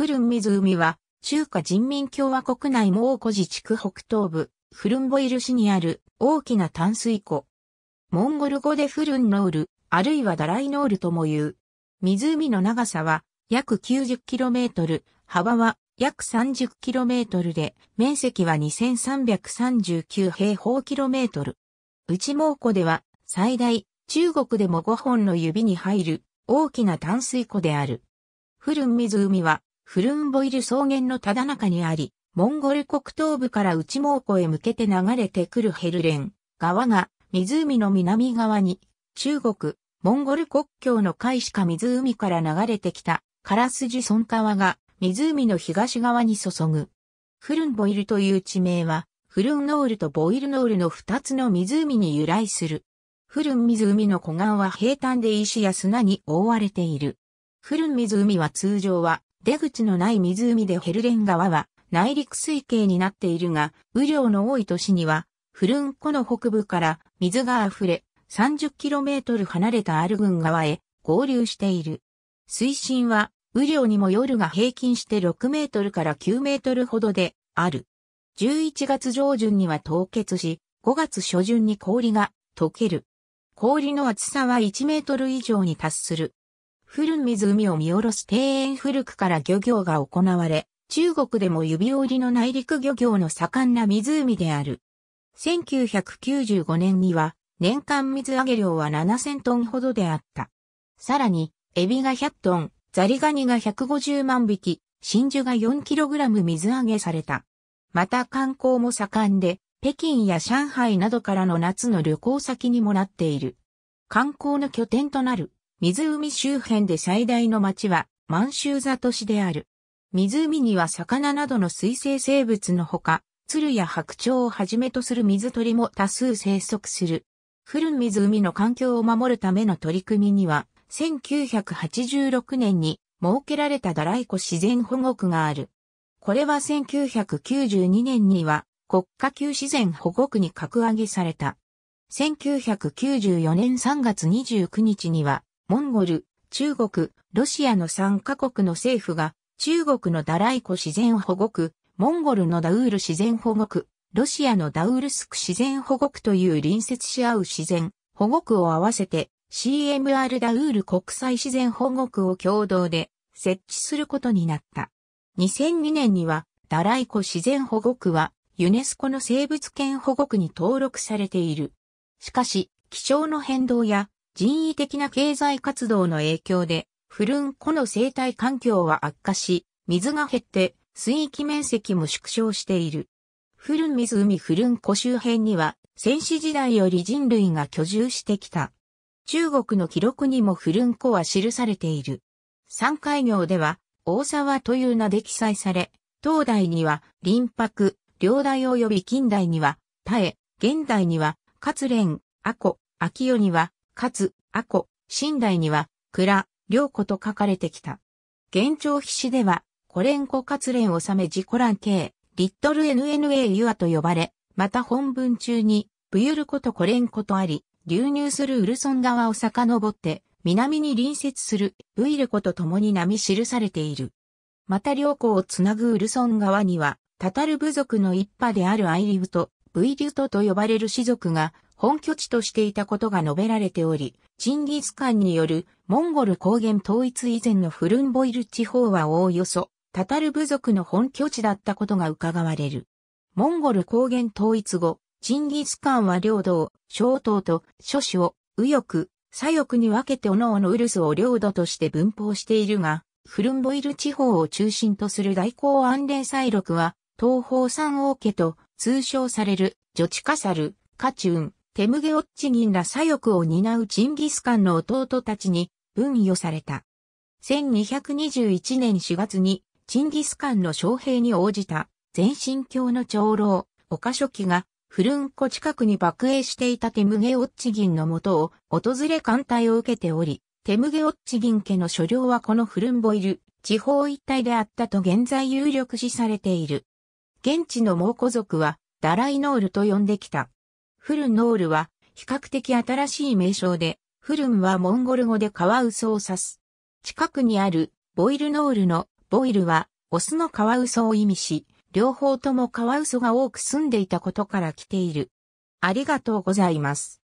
フルン湖は、中華人民共和国内蒙古自治区北東部、フルンボイル市にある大きな淡水湖。モンゴル語でフルンノール、あるいはダライノールとも言う。湖の長さは約 90km、幅は約 30km で、面積は2339平方キロメートル。内蒙古では最大、中国でも5本の指に入る大きな淡水湖である。フルン湖はフルンボイル草原のただ中にあり、モンゴル国東部から内蒙古へ向けて流れてくるヘルレン川が湖の南側に中国、モンゴル国境の海しか湖から流れてきたカラスジソン川が湖の東側に注ぐ。フルンボイルという地名はフルンノールとボイルノールの二つの湖に由来する。フルン湖の湖岸は平坦で石や砂に覆われている。フルン湖は通常は出口のない湖でヘルレン川は内陸水系になっているが、雨量の多い年には、フルン湖の北部から水が溢れ、30km 離れたアルグン川へ合流している。水深は、雨量にも夜が平均して6メートルから9メートルほどである。11月上旬には凍結し、5月初旬に氷が溶ける。氷の厚さは1メートル以上に達する。古湖を見下ろす庭園古くから漁業が行われ、中国でも指折りの内陸漁業の盛んな湖である。1995年には年間水揚げ量は7000トンほどであった。さらに、エビが100トン、ザリガニが150万匹、真珠が4ラム水揚げされた。また観光も盛んで、北京や上海などからの夏の旅行先にもなっている。観光の拠点となる。湖周辺で最大の町は満州座都市である。湖には魚などの水生生物のほか、鶴や白鳥をはじめとする水鳥も多数生息する。古湖の環境を守るための取り組みには、1986年に設けられたダライ湖自然保護区がある。これは1992年には国家級自然保護区に格上げされた。1994年3月29日にはモンゴル、中国、ロシアの3カ国の政府が、中国のダライコ自然保護区、モンゴルのダウール自然保護区、ロシアのダウルスク自然保護区という隣接し合う自然保護区を合わせて CMR ダウール国際自然保護区を共同で設置することになった。2002年にはダライコ自然保護区はユネスコの生物圏保護区に登録されている。しかし、気象の変動や人為的な経済活動の影響で、フルン湖の生態環境は悪化し、水が減って水域面積も縮小している。フルン湖フルン湖周辺には、戦死時代より人類が居住してきた。中国の記録にもフルン湖は記されている。山海業では、大沢という名で記載され、東大には、林白、両大及び近代には、田江、現代には、勝連、阿古、秋代には、かつ、アコ、寝代には、ョ良子と書かれてきた。現状筆詞では、コレンコ活を治め自己蘭系、リットル NNA ユアと呼ばれ、また本文中に、ブユルコとコレンコとあり、流入するウルソン川を遡って、南に隣接するブイルコと共に並記されている。また両コをつなぐウルソン川には、タタル部族の一派であるアイリウとブイリュトと呼ばれる氏族が本拠地としていたことが述べられており、チンギスカンによるモンゴル高原統一以前のフルンボイル地方はおおよそタタル部族の本拠地だったことが伺われる。モンゴル高原統一後、チンギスカンは領土を、小党と諸種を、右翼、左翼に分けて各々ウルスを領土として分布しているが、フルンボイル地方を中心とする大公安連西録は、東方三王家と通称される、ジョチカサル、カチュン、テムゲオッチギンら左翼を担うチンギスカンの弟たちに分与された。1221年4月にチンギスカンの将兵に応じた前身教の長老、岡書記がフルンコ近くに爆営していたテムゲオッチギンのもとを訪れ艦隊を受けており、テムゲオッチギン家の所領はこのフルンボイル地方一帯であったと現在有力視されている。現地の猛虎族はダライノールと呼んできた。フルノールは比較的新しい名称で、フルンはモンゴル語でカワウソを指す。近くにあるボイルノールのボイルはオスのカワウソを意味し、両方ともカワウソが多く住んでいたことから来ている。ありがとうございます。